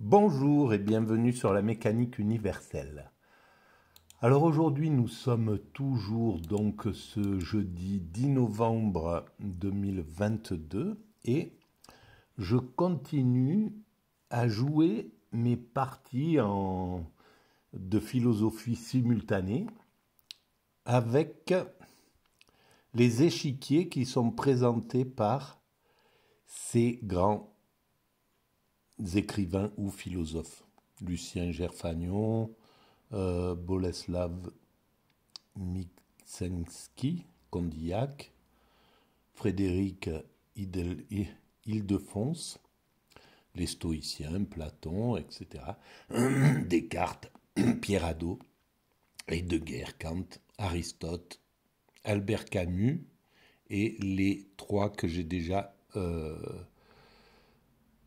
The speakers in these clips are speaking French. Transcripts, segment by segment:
Bonjour et bienvenue sur la mécanique universelle. Alors aujourd'hui nous sommes toujours donc ce jeudi 10 novembre 2022 et je continue à jouer mes parties en... de philosophie simultanée avec les échiquiers qui sont présentés par ces grands écrivains ou philosophes. Lucien Gerfagnon, euh, Boleslav Miksenski, Condillac, Frédéric Hildefons, les stoïciens, Platon, etc., Descartes, Pierre Hadot, Heidegger, Kant, Aristote, Albert Camus et les trois que j'ai déjà euh,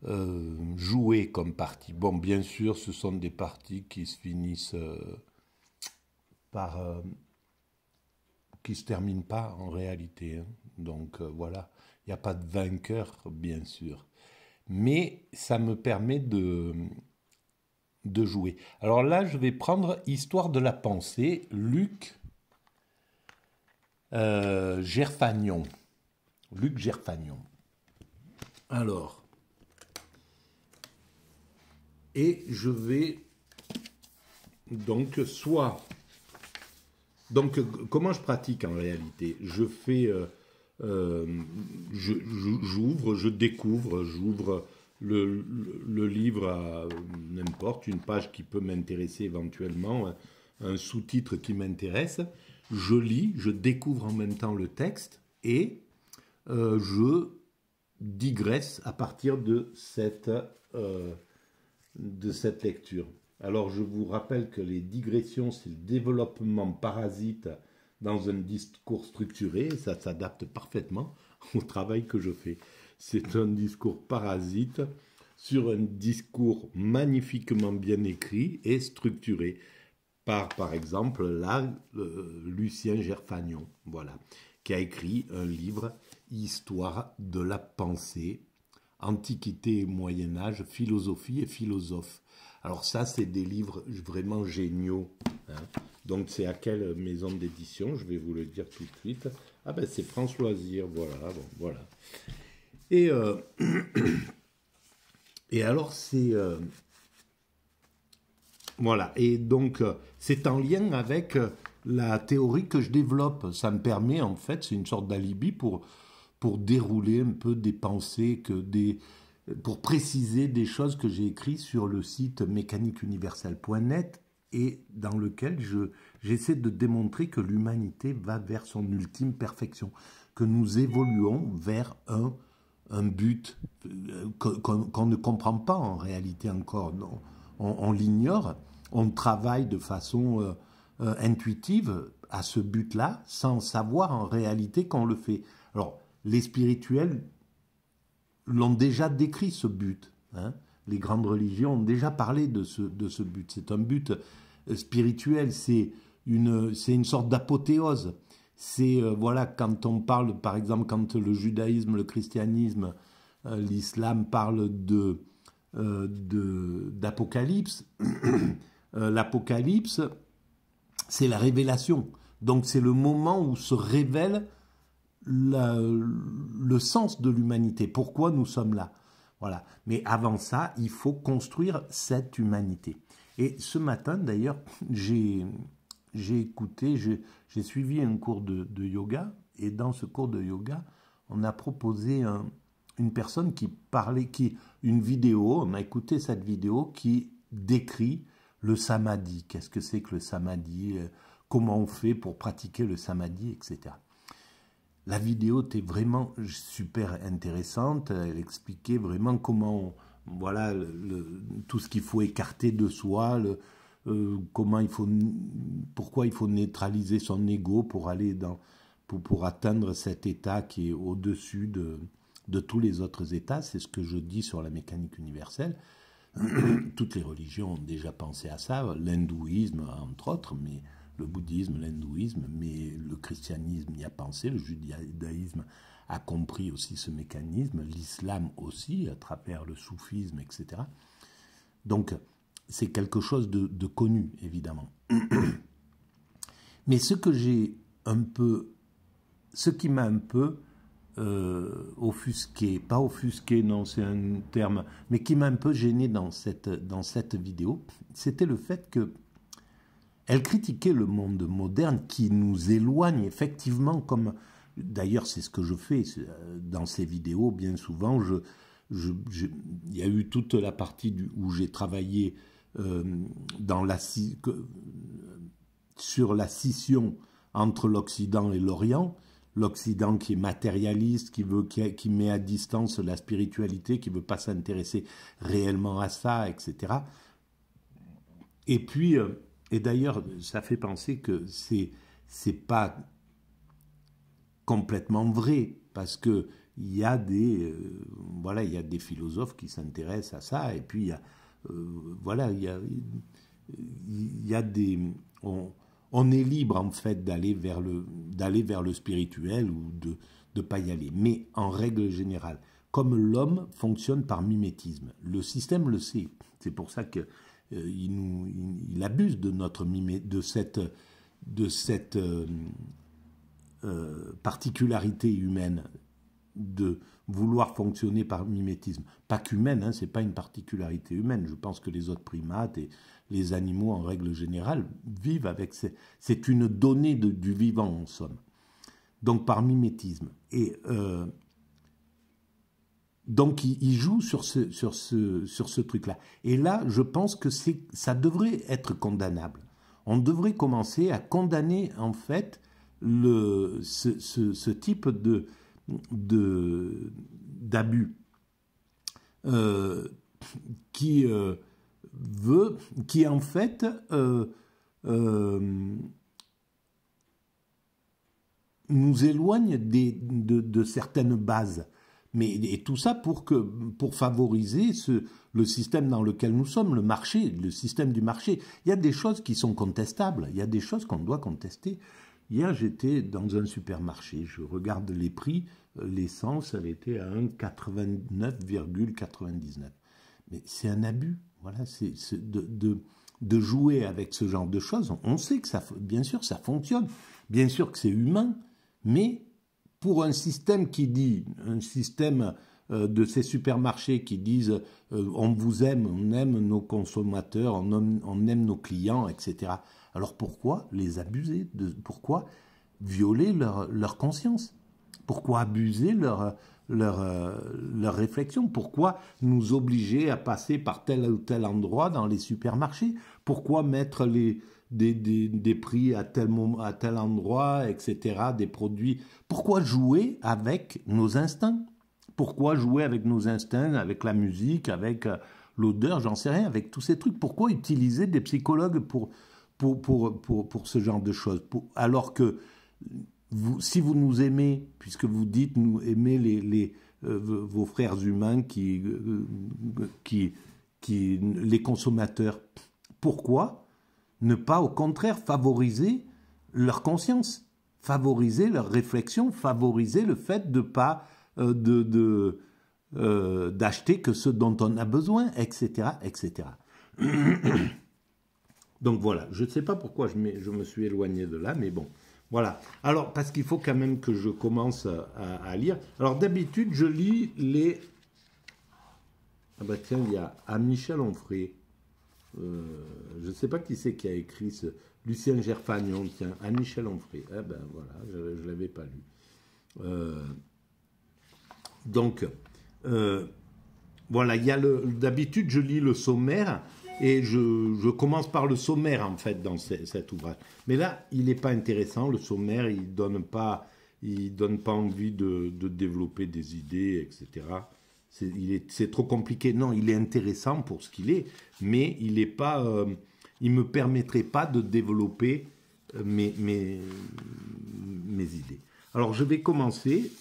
euh, jouer comme partie Bon, bien sûr, ce sont des parties qui se finissent euh, par... qui euh, qui se terminent pas en réalité. Hein. Donc voilà, il n'y a pas de vainqueur, bien sûr. Mais ça me permet de, de jouer. Alors là, je vais prendre Histoire de la pensée, Luc Gerfagnon. Luc Gerfagnon. Alors, et je vais donc soit... Donc comment je pratique en réalité Je fais... Euh, euh, j'ouvre, je, découvre, j'ouvre le, livre à n'importe, une page qui peut m'intéresser éventuellement, un, sous-titre qui m'intéresse. Je lis, je découvre en même temps le texte et euh, je digresse à partir de cette de cette lecture. Alors je vous rappelle que les digressions, c'est le développement parasite dans un discours structuré, ça s'adapte parfaitement au travail que je fais. C'est un discours parasite sur un discours magnifiquement bien écrit et structuré par, par exemple, là, Lucien Gerfagnon, voilà, qui a écrit un livre Histoire de la pensée Antiquité et Moyen Âge, philosophie et philosophe. Alors ça, c'est des livres vraiment géniaux. Hein. Donc c'est à quelle maison d'édition Je vais vous le dire tout de suite. Ah ben c'est François Zir. voilà, bon, voilà. Et, euh, et alors c'est... Euh, voilà, et donc euh, c'est en lien avec la théorie que je développe. Ça me permet en fait, c'est une sorte d'alibi pour pour dérouler un peu des pensées, que des, pour préciser des choses que j'ai écrites sur le site mécaniqueuniversel.net et dans lequel j'essaie de démontrer que l'humanité va vers son ultime perfection, que nous évoluons vers un, un but euh, qu'on ne comprend pas en réalité encore. On, l'ignore, on travaille de façon euh, euh, intuitive à ce but-là sans savoir en réalité qu'on le fait. Alors, les spirituels l'ont déjà décrit, ce but. Hein. Les grandes religions ont déjà parlé de ce, de ce but. C'est un but euh, spirituel, c'est une, une sorte d'apothéose. C'est, euh, voilà, quand on parle, par exemple, quand le judaïsme, le christianisme, euh, l'islam parlent de, de, d'apocalypse, l'apocalypse, c'est la révélation. Donc c'est le moment où se révèle le sens de l'humanité, pourquoi nous sommes là. Voilà. Mais avant ça, il faut construire cette humanité. Et ce matin, d'ailleurs, j'ai, écouté, j'ai, suivi un cours de, yoga, et dans ce cours de yoga, on a proposé une personne qui parlait, qui une vidéo, on a écouté cette vidéo qui décrit le samadhi. Qu'est-ce que c'est que le samadhi euh, Comment on fait pour pratiquer le samadhi, etc la vidéo était vraiment super intéressante. Elle expliquait vraiment comment, voilà, le, tout ce qu'il faut écarter de soi, euh, comment il faut, pourquoi il faut neutraliser son ego pour aller dans, pour, pour atteindre cet état qui est au-dessus de, de tous les autres états. C'est ce que je dis sur la mécanique universelle. Toutes les religions ont déjà pensé à ça, l'hindouisme entre autres, mais le bouddhisme, l'hindouisme, mais le christianisme y a pensé, le judaïsme a compris aussi ce mécanisme, l'islam aussi, à travers le soufisme, etc. Donc, c'est quelque chose de, connu, évidemment. Mais ce que j'ai un peu, ce qui m'a un peu euh, offusqué, pas offusqué, non, c'est un terme, mais qui m'a un peu gêné dans cette, dans cette vidéo, c'était le fait que elle critiquait le monde moderne qui nous éloigne effectivement comme... D'ailleurs, c'est ce que je fais euh, dans ces vidéos, bien souvent. Je, il y a eu toute la partie où j'ai travaillé euh, euh, sur la scission entre l'Occident et l'Orient, l'Occident qui est matérialiste, qui, veut, qui, met à distance la spiritualité, qui ne veut pas s'intéresser réellement à ça, etc. Et puis, et d'ailleurs, ça fait penser que c'est c'est pas complètement vrai parce que il y a des euh, voilà il y a des philosophes qui s'intéressent à ça et puis il y a, euh, voilà il y a, des on, on, est libre en fait d'aller vers le d'aller vers le spirituel ou de de pas y aller mais en règle générale comme l'homme fonctionne par mimétisme le système le sait c'est pour ça que euh, il, nous, il, abuse de notre de cette, de cette euh, euh, particularité humaine de vouloir fonctionner par mimétisme. Pas qu'humaine, hein, ce n'est pas une particularité humaine. Je pense que les autres primates et les animaux en règle générale vivent avec... C'est une donnée de, du vivant en somme. Donc par mimétisme. Et donc il, joue sur ce, truc-là. Et là, je pense que ça devrait être condamnable. On devrait commencer à condamner en fait ce, type de d'abus euh, qui euh, veut, qui en fait euh, nous éloigne de certaines bases. Mais, et tout ça pour, que, pour favoriser ce, le système dans lequel nous sommes, le marché, le système du marché. Il y a des choses qui sont contestables, il y a des choses qu'on doit contester. Hier, j'étais dans un supermarché, je regarde les prix, euh, l'essence, elle était à 1,89,99. Mais c'est un abus, voilà, c'est de, de, jouer avec ce genre de choses. On sait que ça, bien sûr, ça fonctionne, bien sûr que c'est humain, mais pour un système qui dit, un système euh, de ces supermarchés qui disent euh, on vous aime, on aime nos consommateurs, on aime, nos clients, etc. Alors pourquoi les abuser Pourquoi violer leur, leur conscience Pourquoi abuser leur, leur, euh, leur réflexion Pourquoi nous obliger à passer par tel ou tel endroit dans les supermarchés Pourquoi mettre les, des, prix à tel, à tel endroit, etc., des produits. Pourquoi jouer avec nos instincts Pourquoi jouer avec nos instincts, avec la musique, avec euh, l'odeur, j'en sais rien, avec tous ces trucs Pourquoi utiliser des psychologues pour, pour, pour, pour, pour ce genre de choses Alors que vous, si vous nous aimez, puisque vous dites nous aimer les, euh, vos frères humains qui, euh, qui, qui les consommateurs, pourquoi ne pas, au contraire, favoriser leur conscience, favoriser leur réflexion, favoriser le fait de pas euh, de, euh, d'acheter que ce dont on a besoin, etc., etc. Donc voilà, je ne sais pas pourquoi je, je, me suis éloigné de là, mais bon, voilà. Alors, parce qu'il faut quand même que je commence à, lire. Alors d'habitude, je lis les... Ah bah tiens, il y a à Michel Onfray. Euh, je ne sais pas qui c'est qui a écrit ce. Lucien Gerfagnon, tiens, Anne-Michel Onfray. Eh ben voilà, je ne l'avais pas lu. Euh, donc, euh, voilà, il y a D'habitude, je lis le sommaire et je, commence par le sommaire, en fait, dans cet ouvrage. Mais là, il n'est pas intéressant, le sommaire, il ne donne, pas, il donne pas envie de développer des idées, etc c'est trop compliqué. Non, il est intéressant pour ce qu'il est, mais il est pas, euh, il me permettrait pas de développer euh, mes, mes, mes idées. Alors je vais commencer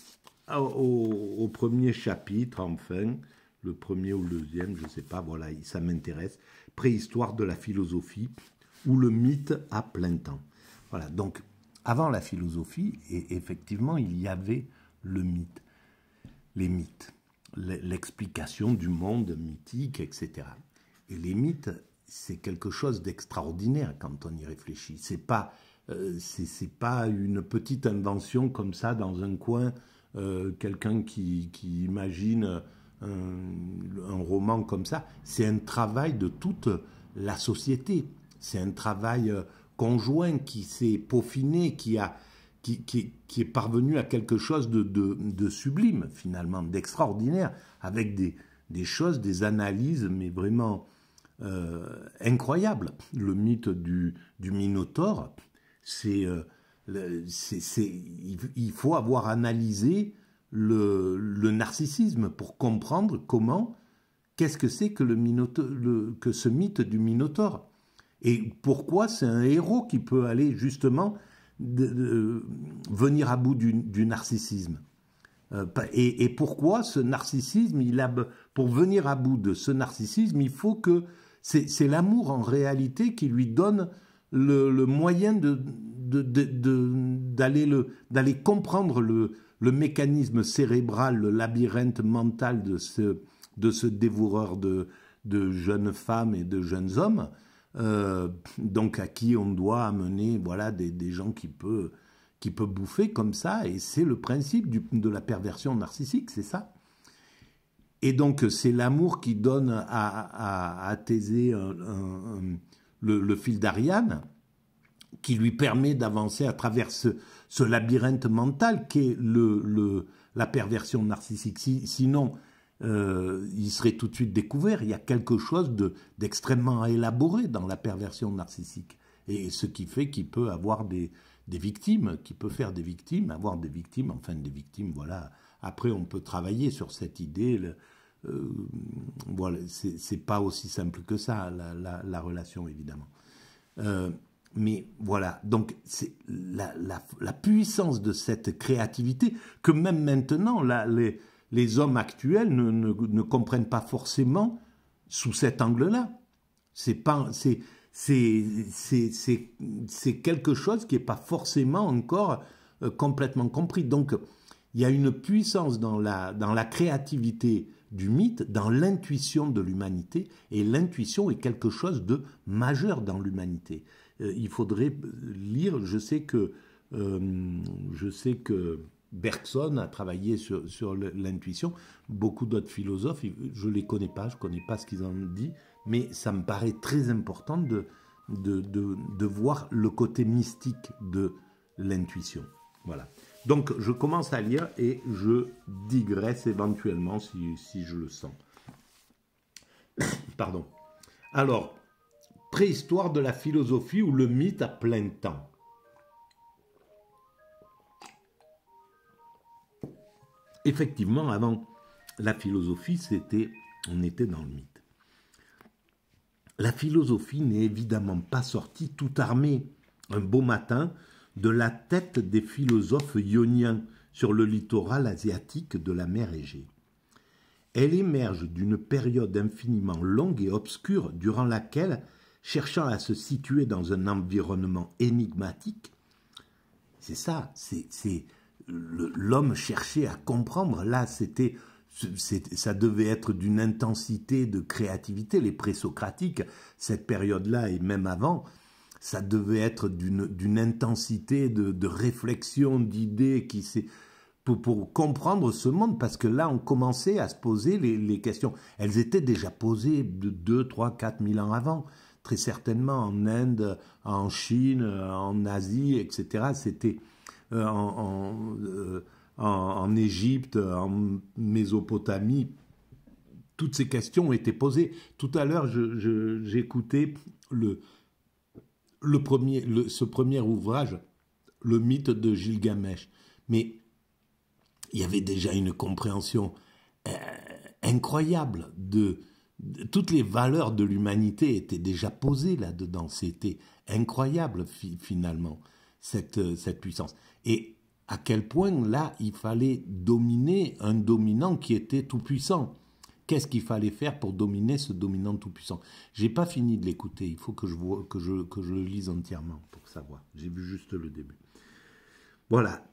au, premier chapitre, enfin, le premier ou le deuxième, je ne sais pas, voilà, ça m'intéresse, Préhistoire de la philosophie ou le mythe à plein temps. Voilà, donc avant la philosophie, et effectivement, il y avait le mythe, les mythes l'explication du monde mythique, etc. Et les mythes, c'est quelque chose d'extraordinaire quand on y réfléchit. C'est pas, euh, c'est pas une petite invention comme ça dans un coin, euh, quelqu'un qui, qui, imagine un, roman comme ça. C'est un travail de toute la société. C'est un travail euh, conjoint qui s'est peaufiné, qui a qui, est parvenu à quelque chose de, sublime, finalement, d'extraordinaire, avec des, choses, des analyses, mais vraiment euh, incroyables. Le mythe du, du Minotaure, c'est. Euh, il faut avoir analysé le, narcissisme pour comprendre comment, qu'est-ce que c'est que, que ce mythe du Minotaure et pourquoi c'est un héros qui peut aller justement de, euh, venir à bout du, narcissisme. Euh, et, pourquoi ce narcissisme il Pour venir à bout de ce narcissisme, il faut que c'est l'amour en réalité qui lui donne le, moyen d'aller comprendre le, mécanisme cérébral, le labyrinthe mental de ce, de ce dévoreur de, de jeunes femmes et de jeunes hommes. Euh, donc à qui on doit amener voilà des, gens qui peuvent qui peut bouffer comme ça, et c'est le principe de la perversion narcissique, c'est ça. Et donc c'est l'amour qui donne à, à, Thésée le, fil d'Ariane, qui lui permet d'avancer à travers ce, labyrinthe mental qu'est le, la perversion narcissique. sinon, euh, il serait tout de suite découvert. Il y a quelque chose d'extrêmement élaboré dans la perversion narcissique. Et ce qui fait qu'il peut avoir des, des victimes, qu'il peut faire des victimes, avoir des victimes, enfin des victimes, voilà. Après, on peut travailler sur cette idée. Le, euh, voilà, c'est pas aussi simple que ça, la, relation, évidemment. Euh, mais voilà, donc c'est la, la, puissance de cette créativité que même maintenant, là, les, les hommes actuels ne, comprennent pas forcément sous cet angle-là. C'est quelque chose qui n'est pas forcément encore euh, complètement compris. Donc, il y a une puissance dans la, créativité du mythe, dans l'intuition de l'humanité, et l'intuition est quelque chose de majeur dans l'humanité. Euh, il faudrait lire, je sais que, euh, je sais que Bergson a travaillé sur, l'intuition. Beaucoup d'autres philosophes, je ne les connais pas, je ne connais pas ce qu'ils ont dit, mais ça me paraît très important de, de, voir le côté mystique de l'intuition. Voilà. Donc je commence à lire et je digresse éventuellement si, si je le sens. Pardon. Alors, préhistoire de la philosophie ou le mythe à plein temps. effectivement, avant la philosophie, c'était, on était dans le mythe. La philosophie n'est évidemment pas sortie tout armée, un beau matin, de la tête des philosophes ioniens sur le littoral asiatique de la mer Égée. Elle émerge d'une période infiniment longue et obscure durant laquelle, cherchant à se situer dans un environnement énigmatique, c'est ça, c'est l'homme cherchait à comprendre. Là, c'était ça devait être d'une intensité de créativité. Les présocratiques, cette période-là et même avant, ça devait être d'une intensité de, réflexion, d'idées qui s'est pour, pour, comprendre ce monde, parce que là, on commençait à se poser les, questions. Elles étaient déjà posées de 2, 3, 4 000 ans avant, très certainement en Inde, en Chine, en Asie, etc. C'était euh, euh, en, Égypte, en Mésopotamie, toutes ces questions ont été posées. Tout à l'heure, j'écoutais le, le premier, ce premier ouvrage, Le mythe de Gilgamesh. Mais il y avait déjà une compréhension euh, incroyable de, Toutes les valeurs de l'humanité étaient déjà posées là-dedans. C'était incroyable, finalement. Euh, cette, puissance. Et à quel point là, il fallait dominer un dominant qui était tout-puissant. Qu'est-ce qu'il fallait faire pour dominer ce dominant tout-puissant J'ai pas fini de l'écouter, il faut que je, que, je, que je le lise entièrement pour savoir. J'ai vu juste le début. Voilà.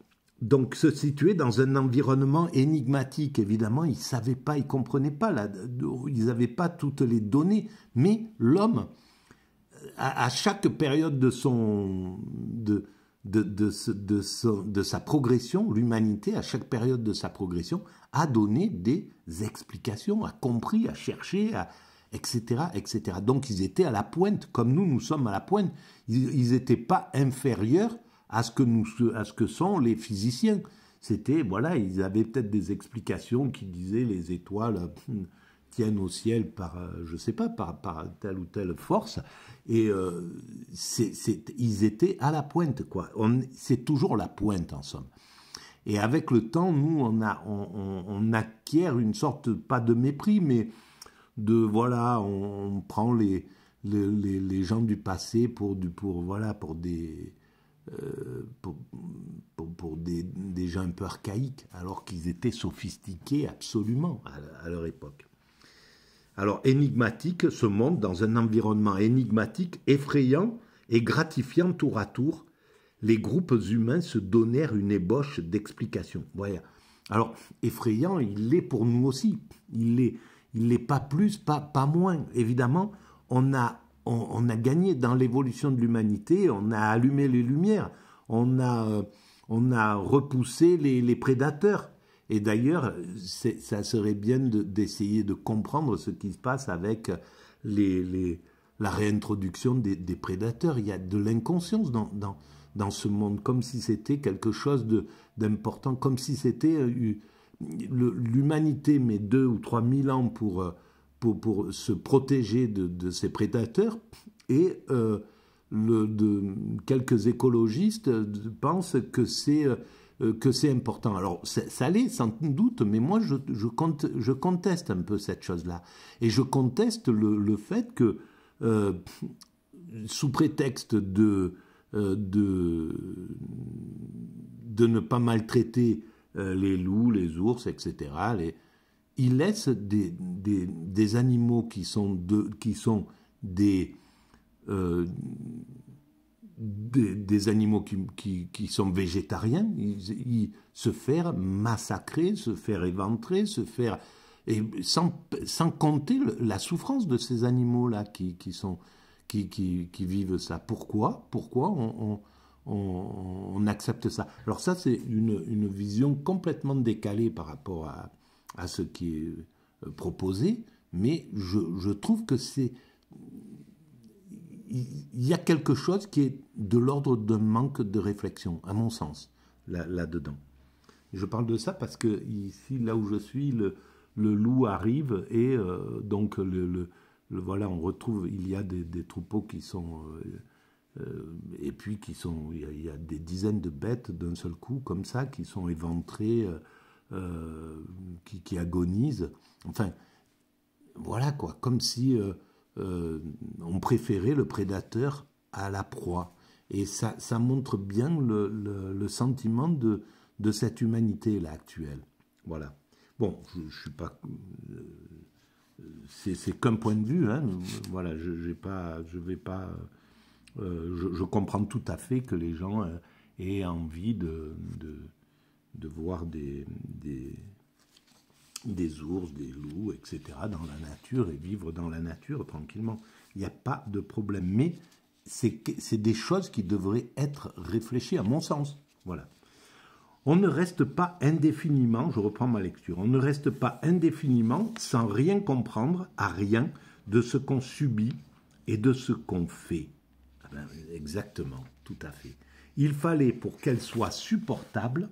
Donc se situer dans un environnement énigmatique, évidemment, ils ne savaient pas, ils ne comprenaient pas, là ils n'avaient pas toutes les données, mais l'homme, à, à, chaque période de son... De, de, de, sa progression, l'humanité, à chaque période de sa progression, a donné des explications, a compris, a cherché, etc., etc. Donc ils étaient à la pointe, comme nous, nous sommes à la pointe. Ils n'étaient pas inférieurs à ce que, nous, à ce que sont les physiciens. C'était, voilà, ils avaient peut-être des explications qui disaient les étoiles. Hum, tiennent au ciel par, euh, je sais pas, par, par telle ou telle force. Et euh, c'est, ils étaient à la pointe, quoi. c'est toujours la pointe, en somme. Et avec le temps, nous, on, a, on, acquiert une sorte, pas de mépris, mais de, voilà, on, prend les, les, les, gens du passé pour, du, pour, voilà, pour des... Euh, pour, des, des gens un peu archaïques, alors qu'ils étaient sophistiqués absolument à leur époque. Alors énigmatique, ce monde dans un environnement énigmatique, effrayant et gratifiant tour à tour, les groupes humains se donnèrent une ébauche d'explication. Alors effrayant, il l'est pour nous aussi. Il l'est, il l'est pas plus, pas, pas moins. Évidemment, on a, a gagné dans l'évolution de l'humanité, on a allumé les lumières, on a, euh, on a repoussé les, les prédateurs. Et d'ailleurs, ça serait bien d'essayer de, comprendre ce qui se passe avec les, la réintroduction des, prédateurs. Il y a de l'inconscience dans, dans, ce monde, comme si c'était quelque chose d'important, comme si c'était euh, l'humanité met deux ou trois mille ans euh, pour, pour, se protéger de, de, ces prédateurs et euh, le, de, quelques écologistes pensent que c'est euh, que c'est important. Alors, ça l'est sans doute, mais moi, je, je, je conteste un peu cette chose-là. Et je conteste le, le fait que, euh, sous prétexte de, euh, de, de ne pas maltraiter les loups, les ours, etc., les, ils laissent des, des, des, animaux qui sont, de, qui sont des des, animaux qui, sont végétariens, ils, se faire massacrer, se faire éventrer, se faire sans, compter la souffrance de ces animaux-là qui, qui, qui, vivent ça. Pourquoi Pourquoi on, accepte ça Alors ça, c'est une, vision complètement décalée par rapport à, ce qui est euh, proposé, mais je, je trouve que c'est il y a quelque chose qui est de l'ordre d'un manque de réflexion, à mon sens, là-dedans. je parle de ça parce que ici, là où je suis, le, le loup arrive et euh, donc le, le, voilà, on retrouve, il y a des, des troupeaux qui sont euh, euh, et puis qui sont, il y a, des dizaines de bêtes d'un seul coup comme ça qui sont éventrées, qui, qui, agonisent. Enfin, voilà quoi, comme si euh, ont préféré le prédateur à la proie. Et ça, montre bien le, sentiment de, cette humanité là actuelle. Voilà. Bon, je, ne suis pas. Euh, c'est qu'un point de vue. Hein. Voilà, je pas, je vais pas. Euh, je, comprends tout à fait que les gens euh, aient envie de, de, voir des, des ours, des loups, etc., dans la nature et vivre dans la nature tranquillement. Il n'y a pas de problème. Mais c'est des choses qui devraient être réfléchies, à mon sens. Voilà. On ne reste pas indéfiniment, je reprends ma lecture, on ne reste pas indéfiniment sans rien comprendre à rien de ce qu'on subit et de ce qu'on fait. Ah ben, exactement, tout à fait. Il fallait, pour qu'elle soit supportable,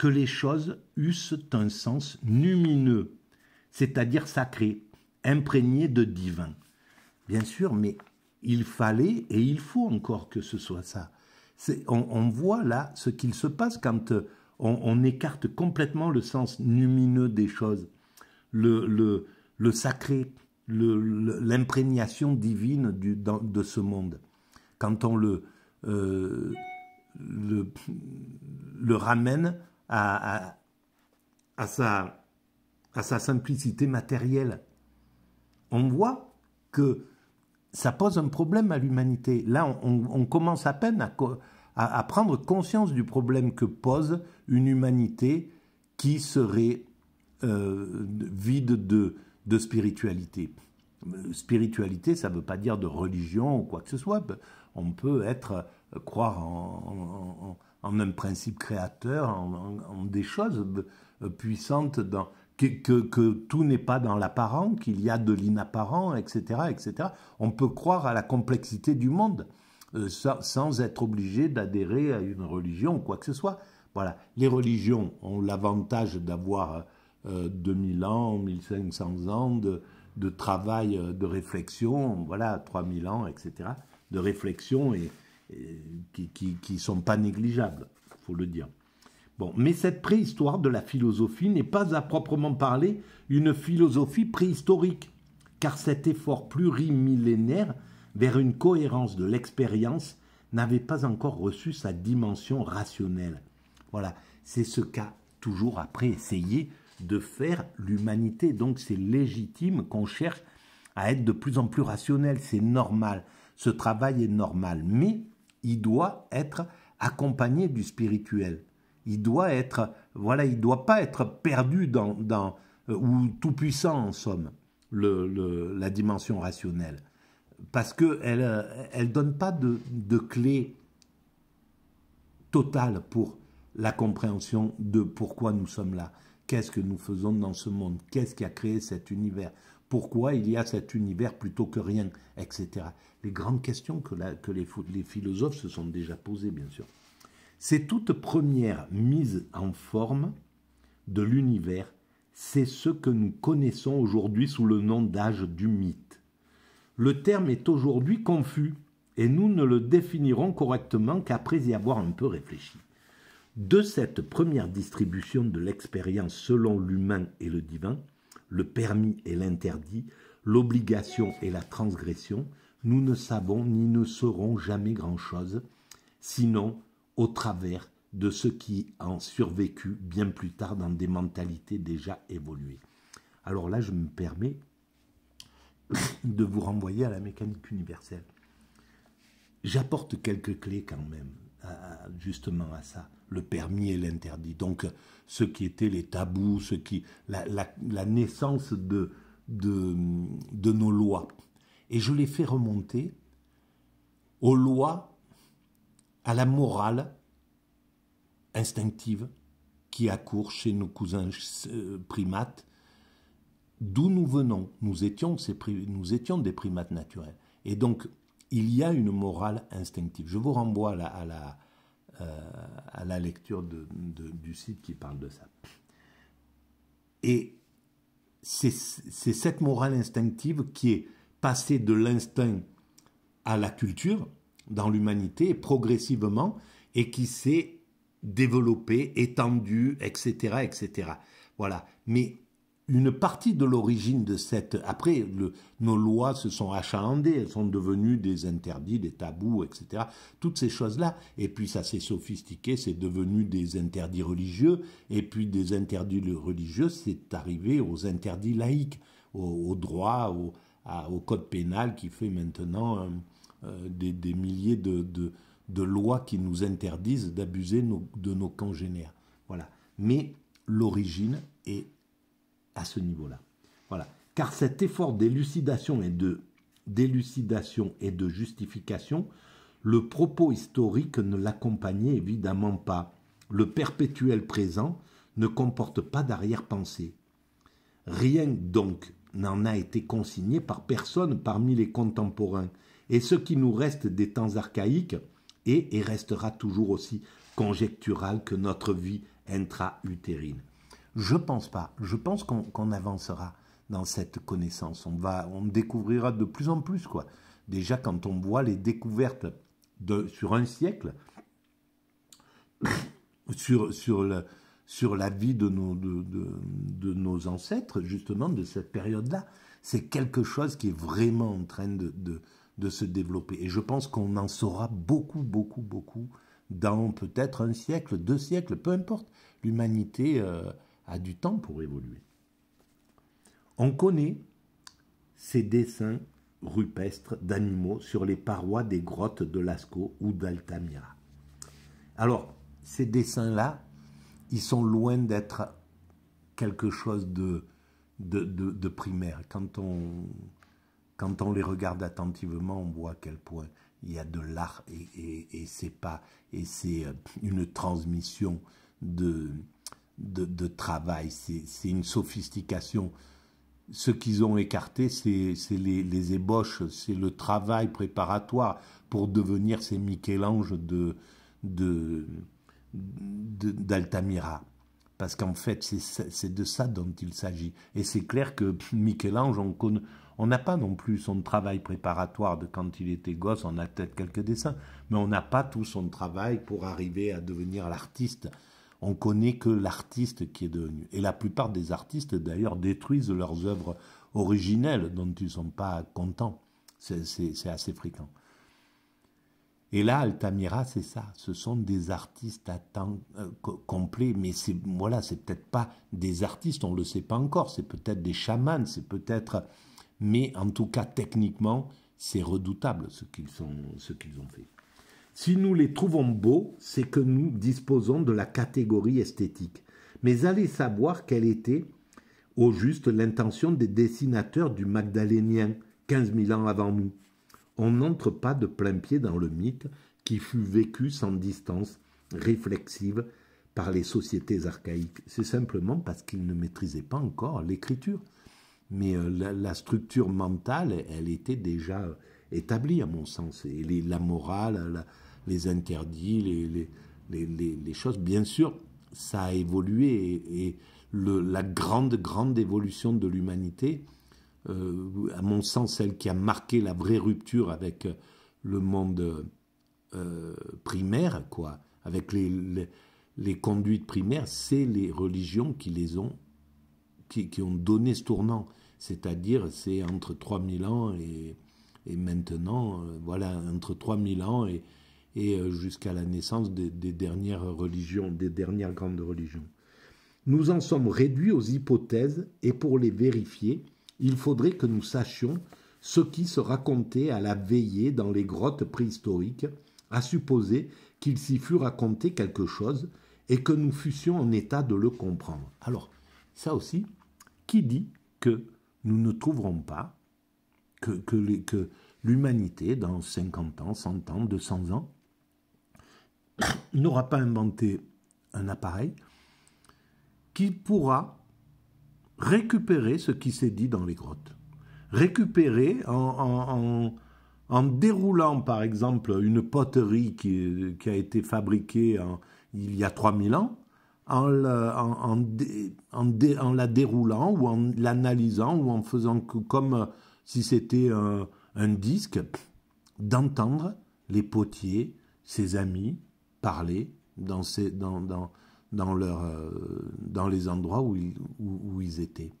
que les choses eussent un sens lumineux, c'est-à-dire sacré, imprégné de divin. Bien sûr, mais il fallait et il faut encore que ce soit ça. On, on, voit là ce qu'il se passe quand euh, on, écarte complètement le sens lumineux des choses, le, sacré, l'imprégnation divine de ce monde. Quand on le euh, ramène à, à, sa, simplicité matérielle. On voit que ça pose un problème à l'humanité. Là, on, commence à peine à, prendre conscience du problème que pose une humanité qui serait euh, vide de, de, spiritualité. Spiritualité, ça ne veut pas dire de religion ou quoi que ce soit. On peut être euh, croire en en un principe créateur, en, des choses euh, puissantes, dans, que, que, tout n'est pas dans l'apparent, qu'il y a de l'inapparent, etc., etc. On peut croire à la complexité du monde euh, sans, être obligé d'adhérer à une religion ou quoi que ce soit. Voilà. Les religions ont l'avantage d'avoir 2000 euh, ans, 1500 ans de, de travail, de réflexion, voilà, 3000 ans, etc., de réflexion et, qui ne sont pas négligeables, il faut le dire. Bon, mais cette préhistoire de la philosophie n'est pas à proprement parler une philosophie préhistorique, car cet effort plurimillénaire vers une cohérence de l'expérience n'avait pas encore reçu sa dimension rationnelle. Voilà, c'est ce qu'a toujours après essayé de faire l'humanité. Donc c'est légitime qu'on cherche à être de plus en plus rationnel, c'est normal, ce travail est normal. Mais il doit être accompagné du spirituel. Il doit être, voilà, il doit pas être perdu dans, euh, ou tout puissant en somme, la dimension rationnelle, parce que euh, elle, donne pas de, de clé totale pour la compréhension de pourquoi nous sommes là, qu'est-ce que nous faisons dans ce monde, qu'est-ce qui a créé cet univers, pourquoi il y a cet univers plutôt que rien, etc. Les grandes questions que, les, les, philosophes se sont déjà posées, bien sûr. C'est toute première mise en forme de l'univers, c'est ce que nous connaissons aujourd'hui sous le nom d'âge du mythe. Le terme est aujourd'hui confus et nous ne le définirons correctement qu'après y avoir un peu réfléchi. De cette première distribution de l'expérience selon l'humain et le divin, le permis et l'interdit, l'obligation et la transgression, nous ne savons ni ne saurons jamais grand-chose, sinon au travers de ceux qui en survécu bien plus tard dans des mentalités déjà évoluées. Alors là, je me permets de vous renvoyer à la mécanique universelle. J'apporte quelques clés quand même, justement à ça le permis et l'interdit. Donc, ce qui était les tabous, ce qui, la, naissance de, de, nos lois. Et je les fais remonter aux lois, à la morale instinctive qui accourt chez nos cousins euh, primates, d'où nous venons. Nous étions, nous étions des primates naturels. Et donc, il y a une morale instinctive. Je vous renvoie à la euh, à la lecture du site qui parle de ça. Et c'est cette morale instinctive qui est passée de l'instinct à la culture dans l'humanité progressivement et qui s'est développée, étendue, etc., etc. Voilà. Mais une partie de l'origine de cette... Après, nos lois se sont achalandées, elles sont devenues des interdits, des tabous, etc. Toutes ces choses-là. Et puis ça s'est sophistiqué, c'est devenu des interdits religieux. Et puis des interdits religieux, c'est arrivé aux interdits laïques, aux, droit, droits, au code pénal qui fait maintenant euh, euh, des, milliers de, lois qui nous interdisent d'abuser de nos congénères. Voilà. Mais l'origine est ce niveau-là. Voilà. Car cet effort d'élucidation et de d'élucidation et de justification, le propos historique ne l'accompagnait évidemment pas. Le perpétuel présent ne comporte pas d'arrière-pensée. Rien donc n'en a été consigné par personne parmi les contemporains. Et ce qui nous reste des temps archaïques est et restera toujours aussi conjectural que notre vie intra-utérine. Je pense pas. Je pense qu'on avancera dans cette connaissance. On va, on découvrira de plus en plus quoi. Déjà quand on voit les découvertes de sur un siècle, sur sur le sur la vie de nos, de, de, nos ancêtres, justement, de cette période-là. C'est quelque chose qui est vraiment en train de, de se développer. Et je pense qu'on en saura beaucoup, beaucoup, beaucoup dans peut-être un siècle, deux siècles, peu importe. L'humanité euh, a du temps pour évoluer. On connaît ces dessins rupestres d'animaux sur les parois des grottes de Lascaux ou d'Altamira. Alors, ces dessins-là, ils sont loin d'être quelque chose de, de, de, primaire. Quand on, quand on, les regarde attentivement, on voit à quel point il y a de l'art et, et c'est pas et c'est euh, une transmission de de, travail, c'est une sophistication. Ce qu'ils ont écarté, c'est les, ébauches, c'est le travail préparatoire pour devenir ces Michel-Ange De, d'Altamira parce qu'en fait, c'est de ça dont il s'agit. Et c'est clair que Michel-Ange, on n'a pas non plus son travail préparatoire de quand il était gosse, on a peut-être quelques dessins, mais on n'a pas tout son travail pour arriver à devenir l'artiste on connaît que l'artiste qui est devenu. Et la plupart des artistes, d'ailleurs, détruisent leurs œuvres originelles dont ils ne sont pas contents. C'est assez fréquent. Et là, Altamira, c'est ça. Ce sont des artistes à temps euh, complet, mais c'est voilà, c'est peut-être pas des artistes, on ne le sait pas encore. C'est peut-être des chamans, c'est peut-être, mais en tout cas techniquement, c'est redoutable ce qu'ils ont fait. Si nous les trouvons beaux, c'est que nous disposons de la catégorie esthétique. Mais allez savoir quelle était au juste l'intention des dessinateurs du Magdalénien, 15 000 ans avant nous. On n'entre pas de plein pied dans le mythe qui fut vécu sans distance réflexive par les sociétés archaïques. C'est simplement parce qu'ils ne maîtrisaient pas encore l'écriture. Mais euh, la, structure mentale, elle était déjà euh, établie, à mon sens. Et la morale, les interdits, les, les, choses, bien sûr, ça a évolué. Et, le, la grande, grande évolution de l'humanité, euh, à mon sens, celle qui a marqué la vraie rupture avec euh, le monde euh, primaire, quoi, avec les, les conduites primaires, c'est les religions qui les ont, qui, qui ont donné ce tournant. C'est-à-dire, c'est entre 3000 ans et, et maintenant, euh, voilà, entre 3000 ans et, euh, jusqu'à la naissance des, des, dernières religions, des dernières grandes religions. Nous en sommes réduits aux hypothèses et pour les vérifier, il faudrait que nous sachions ce qui se racontait à la veillée dans les grottes préhistoriques, à supposer qu'il s'y fût raconté quelque chose et que nous fussions en état de le comprendre. Alors, ça aussi, qui dit que nous ne trouverons pas que, l'humanité, dans 50 ans, 100 ans, 200 ans, n'aura pas inventé un appareil qui pourra récupérer ce qui s'est dit dans les grottes. Récupérer en, déroulant, par exemple, une poterie qui, a été fabriquée il y a 3000 ans, en, la déroulant ou en l'analysant ou en faisant comme si c'était un, disque, d'entendre les potiers, ses amis, parler dans, dans, dans, leur, euh, dans les endroits où ils, étaient.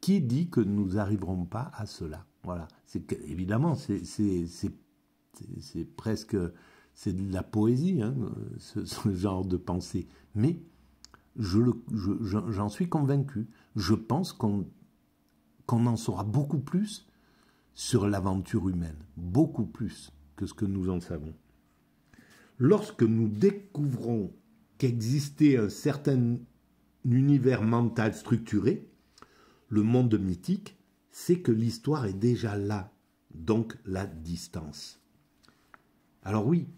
Qui dit que nous n'arriverons pas à cela Voilà. évidemment, c'est presque c'est de la poésie, hein, ce, genre de pensée. Mais j'en suis convaincu. Je pense qu'on qu'on en saura beaucoup plus sur l'aventure humaine, beaucoup plus que ce que nous en savons. Lorsque nous découvrons qu'existait un certain univers mental structuré, le monde mythique, c'est que l'histoire est déjà là, donc la distance. Alors oui,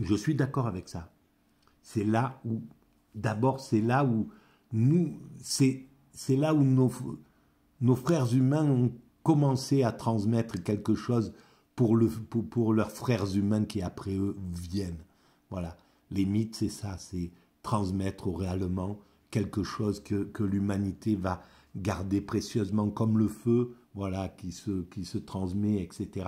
je suis d'accord avec ça. C'est là où, d'abord, c'est là où nous, c'est c'est là où nos, nos, frères humains ont commencé à transmettre quelque chose pour, le, pour, pour leurs frères humains qui après eux viennent. Voilà, les mythes, c'est ça, c'est transmettre réellement quelque chose que, que l'humanité va garder précieusement comme le feu, voilà, qui se, qui se transmet, etc.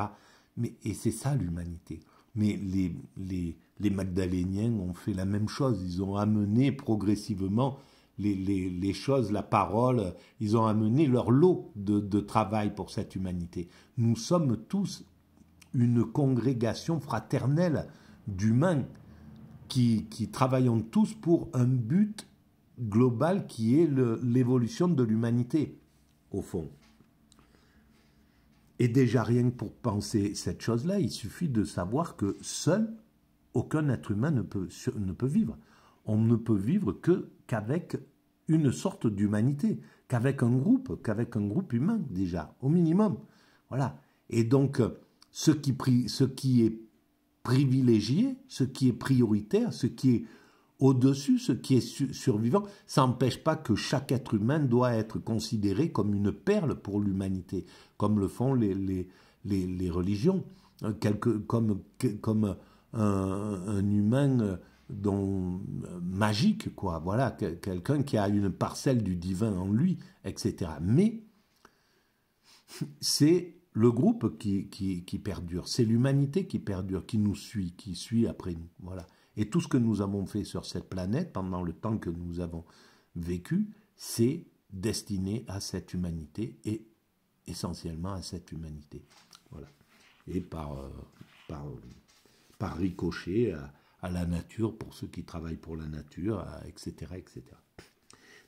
Mais, et c'est ça l'humanité. Mais les, les, les Magdaléniens ont fait la même chose, ils ont amené progressivement les, choses, la parole, ils ont amené leur lot de, travail pour cette humanité. Nous sommes tous une congrégation fraternelle d'humains qui, travaillons tous pour un but global qui est l'évolution de l'humanité, au fond. Et déjà rien que pour penser cette chose-là, il suffit de savoir que seul, aucun être humain ne ne peut vivre on ne peut vivre que qu'avec une sorte d'humanité, qu'avec un groupe, qu'avec un groupe humain déjà, au minimum. Voilà. Et donc, ce qui, est privilégié, ce qui est prioritaire, ce qui est au-dessus, ce qui est survivant, ça n'empêche pas que chaque être humain doit être considéré comme une perle pour l'humanité, comme le font les, religions, euh, comme, un humain euh, dont, euh, magique, quoi. Voilà, quelqu'un qui a une parcelle du divin en lui, etc. Mais c'est le groupe qui, qui, perdure, c'est l'humanité qui perdure, qui nous suit, qui suit après nous. Voilà. Et tout ce que nous avons fait sur cette planète pendant le temps que nous avons vécu, c'est destiné à cette humanité et essentiellement à cette humanité. Voilà. Et par, euh, par, euh, par ricochet à, à la nature, pour ceux qui travaillent pour la nature, etc. etc.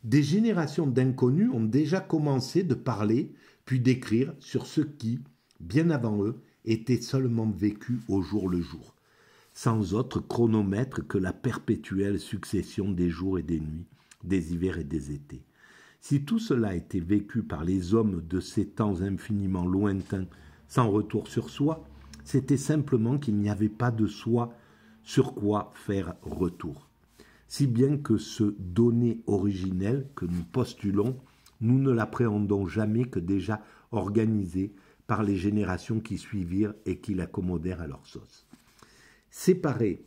Des générations d'inconnus ont déjà commencé de parler, puis d'écrire sur ce qui, bien avant eux, était seulement vécu au jour le jour, sans autre chronomètre que la perpétuelle succession des jours et des nuits, des hivers et des étés. Si tout cela était vécu par les hommes de ces temps infiniment lointains, sans retour sur soi, c'était simplement qu'il n'y avait pas de soi sur quoi faire retour. Si bien que ce donné originel que nous postulons, nous ne l'appréhendons jamais que déjà organisé par les générations qui suivirent et qui l'accommodèrent à leur sauce. Séparés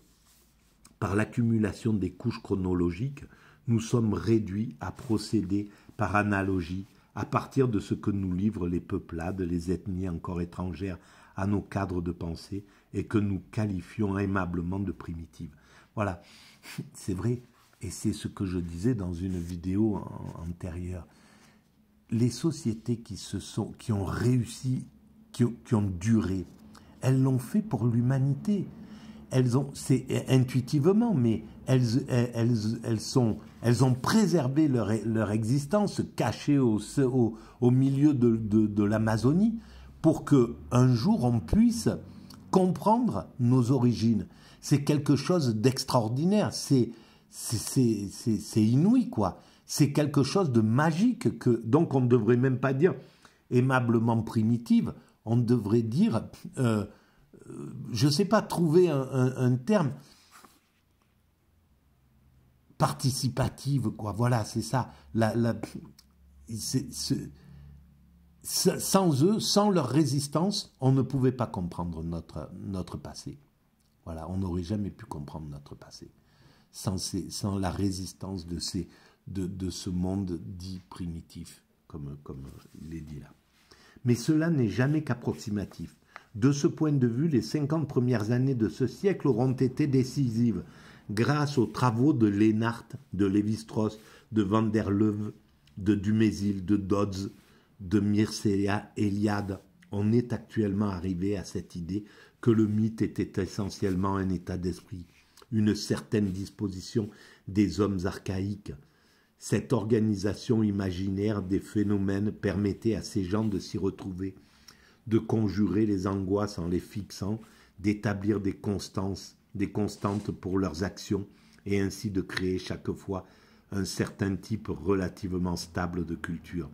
par l'accumulation des couches chronologiques, nous sommes réduits à procéder par analogie à partir de ce que nous livrent les peuplades, les ethnies encore étrangères à nos cadres de pensée et que nous qualifions aimablement de primitives. Voilà, c'est vrai, et c'est ce que je disais dans une vidéo antérieure. Les sociétés qui, se sont, qui ont réussi, qui ont, duré, elles l'ont fait pour l'humanité. Elles ont, c'est intuitivement, mais elles, sont, elles ont préservé leur, existence cachée au, au, milieu de, de l'Amazonie pour que un jour on puisse comprendre nos origines. C'est quelque chose d'extraordinaire, c'est c'est inouï quoi. C'est quelque chose de magique que donc on ne devrait même pas dire aimablement primitive, on devrait dire euh, euh, je ne sais pas trouver un, terme participative quoi. Voilà, c'est ça. La, sans eux, sans leur résistance, on ne pouvait pas comprendre notre, notre passé. Voilà, on n'aurait jamais pu comprendre notre passé sans, ces, sans la résistance de, ces, de, ce monde dit primitif, comme, comme il est dit là. Mais cela n'est jamais qu'approximatif. De ce point de vue, les 50 premières années de ce siècle auront été décisives grâce aux travaux de Lénart, de Lévi-Strauss, de Van der Leuve, de Dumézil, de Dodds, de Mircea Eliade, on est actuellement arrivé à cette idée que le mythe était essentiellement un état d'esprit, une certaine disposition des hommes archaïques. Cette organisation imaginaire des phénomènes permettait à ces gens de s'y retrouver, de conjurer les angoisses en les fixant, d'établir des des constantes pour leurs actions, et ainsi de créer chaque fois un certain type relativement stable de culture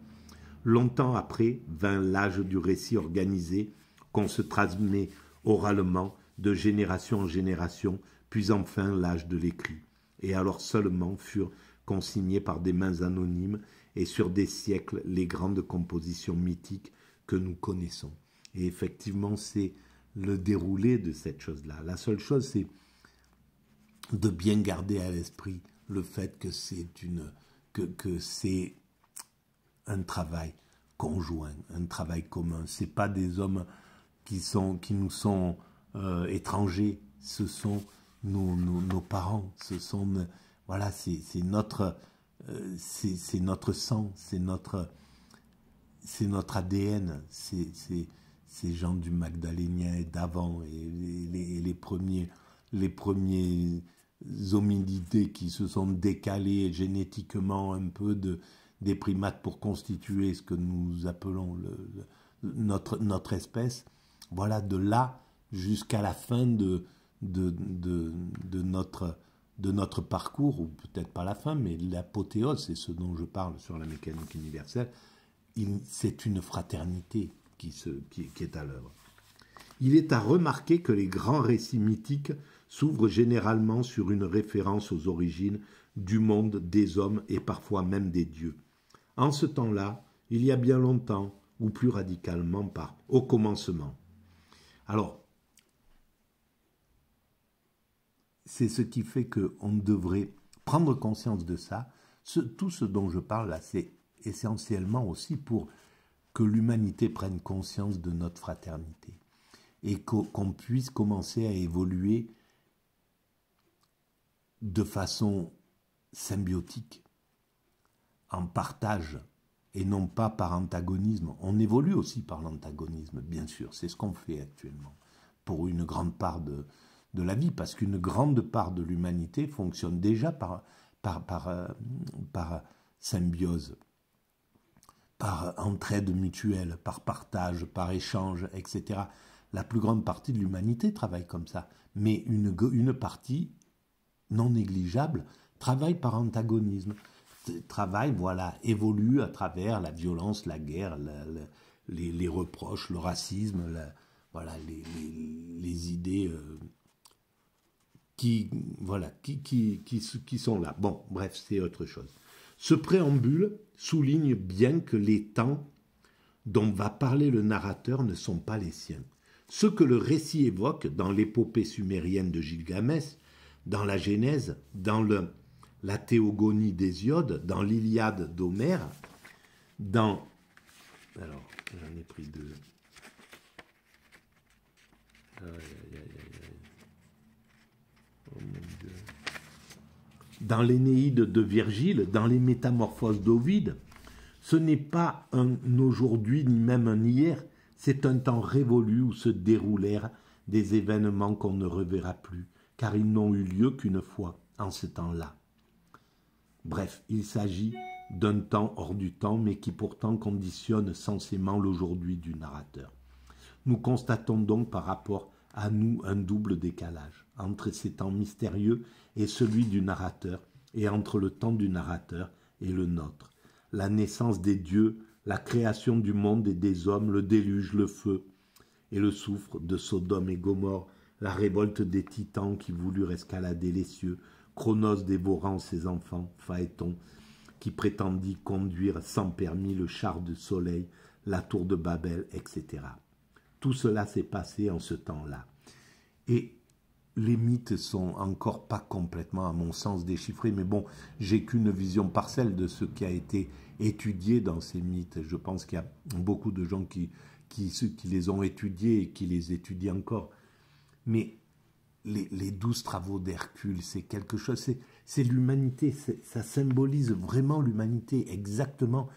longtemps après vint l'âge du récit organisé qu'on se transmet oralement de génération en génération, puis enfin l'âge de l'écrit. Et alors seulement furent consignés par des mains anonymes et sur des siècles les grandes compositions mythiques que nous connaissons. Et effectivement, c'est le déroulé de cette chose-là. La seule chose, c'est de bien garder à l'esprit le fait que c'est une que c'est un travail conjoint, un travail commun. Ce pas des hommes qui, sont, qui nous sont euh, étrangers, ce sont nos, nos, parents, ce sont, euh, voilà, c'est notre, euh, c'est notre sang, c'est notre, c'est notre ADN, c'est ces gens du Magdalénien et d'avant et, les, les, premiers, les premiers hominidés qui se sont décalés génétiquement un peu de, des primates pour constituer ce que nous appelons le, notre, notre espèce. Voilà, de là jusqu'à la fin de, de, de, notre, de notre parcours, ou peut-être pas la fin, mais l'apothéose, c'est ce dont je parle sur la mécanique universelle, c'est une fraternité qui, se, qui est à l'œuvre. Il est à remarquer que les grands récits mythiques s'ouvrent généralement sur une référence aux origines du monde, des hommes et parfois même des dieux. En ce temps-là, il y a bien longtemps, ou plus radicalement pas, au commencement. Alors, c'est ce qui fait qu'on devrait prendre conscience de ça. tout ce dont je parle là, c'est essentiellement aussi pour que l'humanité prenne conscience de notre fraternité et qu'on puisse commencer à évoluer de façon symbiotique en partage et non pas par antagonisme. On évolue aussi par l'antagonisme, bien sûr, c'est ce qu'on fait actuellement pour une grande part de, de la vie, parce qu'une grande part de l'humanité fonctionne déjà par, par, par, euh, par symbiose, par entraide mutuelle, par partage, par échange, etc. La plus grande partie de l'humanité travaille comme ça, mais une, une partie non négligeable travaille par antagonisme travail, voilà, évolue à travers la violence, la guerre, les, reproches, le racisme, voilà, les, idées euh, qui, voilà, qui, qui, qui, qui sont là. Bon, bref, c'est autre chose. Ce préambule souligne bien que les temps dont va parler le narrateur ne sont pas les siens. Ce que le récit évoque dans l'épopée sumérienne de Gilgamesh, dans la Genèse, dans le la théogonie d'Hésiode, dans l'Iliade d'Homère, dans. Alors, Dans l'Énéide de Virgile, dans les Métamorphoses d'Ovide, ce n'est pas un aujourd'hui ni même un hier, c'est un temps révolu où se déroulèrent des événements qu'on ne reverra plus, car ils n'ont eu lieu qu'une fois en ce temps-là. Bref, il s'agit d'un temps hors du temps, mais qui pourtant conditionne sensément l'aujourd'hui du narrateur. Nous constatons donc par rapport à nous un double décalage entre ces temps mystérieux et celui du narrateur, et entre le temps du narrateur et le nôtre. La naissance des dieux, la création du monde et des hommes, le déluge, le feu et le soufre de Sodome et Gomorre, la révolte des titans qui voulurent escalader les cieux, Chronos dévorant ses enfants, Phaéton, qui prétendit conduire sans permis le char de soleil, la tour de Babel, etc. Tout cela s'est passé en ce temps-là. Et les mythes sont encore pas complètement, à mon sens, déchiffrés, mais bon, j'ai qu'une vision parcelle de ce qui a été étudié dans ces mythes. Je pense qu'il y a beaucoup de gens qui, qui, qui les ont étudiés et qui les étudient encore. Mais les, douze travaux d'Hercule, c'est quelque chose, c'est l'humanité, ça symbolise vraiment l'humanité, exactement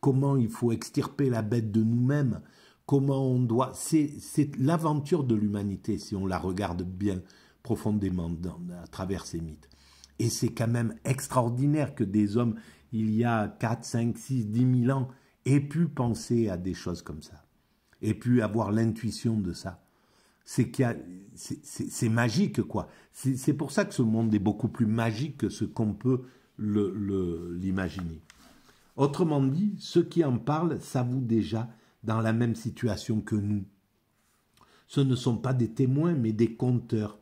comment il faut extirper la bête de nous-mêmes, comment on doit, c'est l'aventure de l'humanité si on la regarde bien profondément à travers ces mythes. Et c'est quand même extraordinaire que des hommes, il y a 4, 5, 6, 10 000 ans, aient pu penser à des choses comme ça, aient pu avoir l'intuition de ça c'est qu'il c'est magique quoi. C'est pour ça que ce monde est beaucoup plus magique que ce qu'on peut l'imaginer. Le, Autrement dit, ceux qui en parlent s'avouent déjà dans la même situation que nous. Ce ne sont pas des témoins mais des conteurs,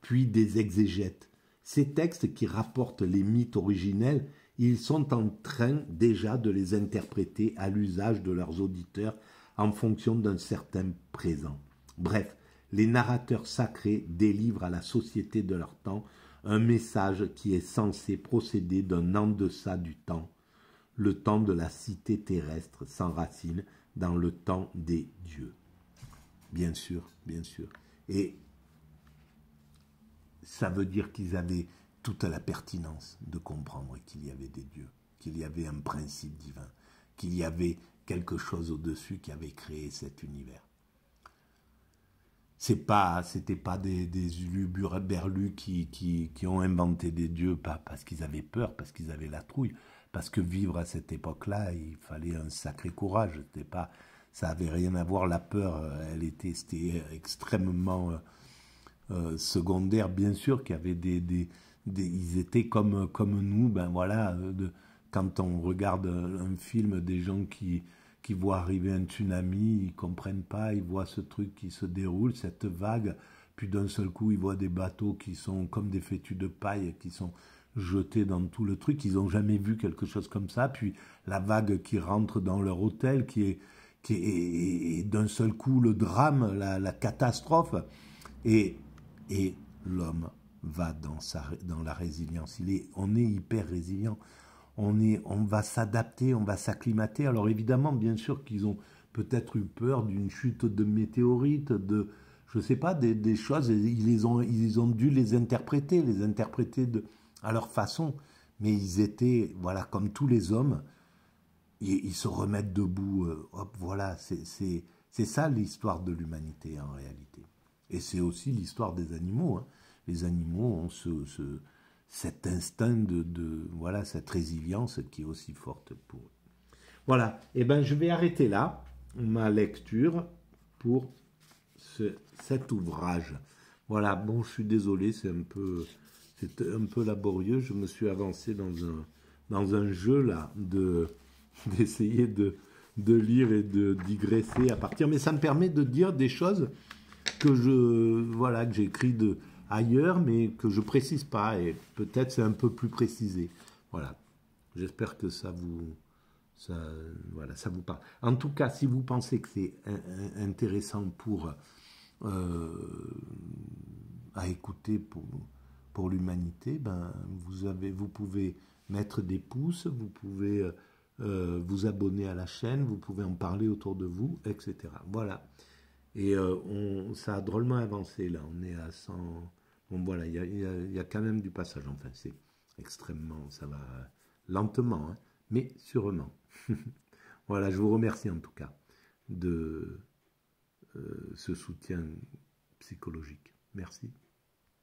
puis des exégètes. Ces textes qui rapportent les mythes originels, ils sont en train déjà de les interpréter à l'usage de leurs auditeurs en fonction d'un certain présent. Bref, les narrateurs sacrés délivrent à la société de leur temps un message qui est censé procéder d'un en deçà du temps, le temps de la cité terrestre s'enracine dans le temps des dieux. Bien sûr, bien sûr. Et ça veut dire qu'ils avaient toute la pertinence de comprendre qu'il y avait des dieux, qu'il y avait un principe divin, qu'il y avait quelque chose au-dessus qui avait créé cet univers c'est pas c'était pas des, des berlus qui, qui, ont inventé des dieux pas parce qu'ils avaient peur parce qu'ils avaient la trouille parce que vivre à cette époque-là il fallait un sacré courage c'était pas ça avait rien à voir la peur euh, elle était c'était extrêmement euh, euh, secondaire bien sûr qu'il y avait des, ils étaient comme comme nous ben voilà quand on regarde un film des gens qui qui voient arriver un tsunami, ils comprennent pas, ils voient ce truc qui se déroule, cette vague, puis d'un seul coup, ils voient des bateaux qui sont comme des fétus de paille, qui sont jetés dans tout le truc, ils n'ont jamais vu quelque chose comme ça, puis la vague qui rentre dans leur hôtel, qui est, et, d'un seul coup le drame, la, catastrophe, et, et l'homme va dans, sa, dans la résilience, il est, on est hyper résilient on, est, on va s'adapter, on va s'acclimater. Alors évidemment, bien sûr qu'ils ont peut-être eu peur d'une chute de météorites, de, je ne sais pas, des, choses, ils, les ont, ils ont dû les interpréter, les interpréter à leur façon. Mais ils étaient, voilà, comme tous les hommes, ils, se remettent debout, euh, hop, voilà, c'est ça l'histoire de l'humanité en réalité. Et c'est aussi l'histoire des animaux. Hein. Les animaux ont se ce cet instinct de, voilà cette résilience qui est aussi forte pour Voilà, et eh ben je vais arrêter là ma lecture pour cet ouvrage. Voilà, bon, je suis désolé, c'est un peu c'est un peu laborieux, je me suis avancé dans un dans un jeu là de d'essayer de de lire et de digresser à partir mais ça me permet de dire des choses que je voilà que j'écris de ailleurs, mais que je précise pas, et peut-être c'est un peu plus précisé. Voilà. J'espère que ça vous, ça, voilà, ça vous parle. En tout cas, si vous pensez que c'est intéressant pour euh, à écouter pour, pour l'humanité, ben vous avez, vous pouvez mettre des pouces, vous pouvez euh, vous abonner à la chaîne, vous pouvez en parler autour de vous, etc. Voilà. Et euh, on, ça a drôlement avancé là. On est à 100. Bon, voilà, il y a, quand même du passage. Enfin, c'est extrêmement, ça va lentement, hein, mais sûrement. voilà, je vous remercie en tout cas de euh, ce soutien psychologique. Merci.